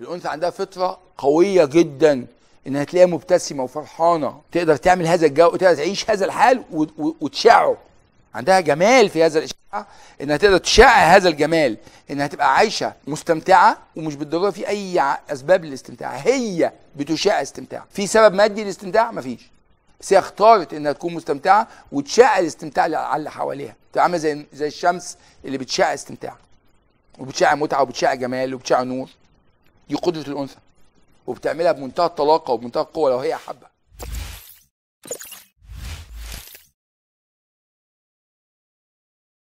الانثى عندها فطره قويه جدا انها تلاقيها مبتسمه وفرحانه تقدر تعمل هذا الجو تقدر تعيش هذا الحال وتشعه عندها جمال في هذا الاشعاع انها تقدر تشع هذا الجمال انها تبقى عايشه مستمتعه ومش بالضروره في اي اسباب للاستمتاع هي بتشع استمتاع في سبب مادي للاستمتاع مفيش بس هي اختارت انها تكون مستمتعه وتشع الاستمتاع على اللي حواليها تبقى عامله زي زي الشمس اللي بتشع استمتاع وبتشع متعه وبتشع جمال وبتشع نور دي قدره الانثى وبتعملها بمنتهى الطلاقه وبمنتهى القوه لو هي حابه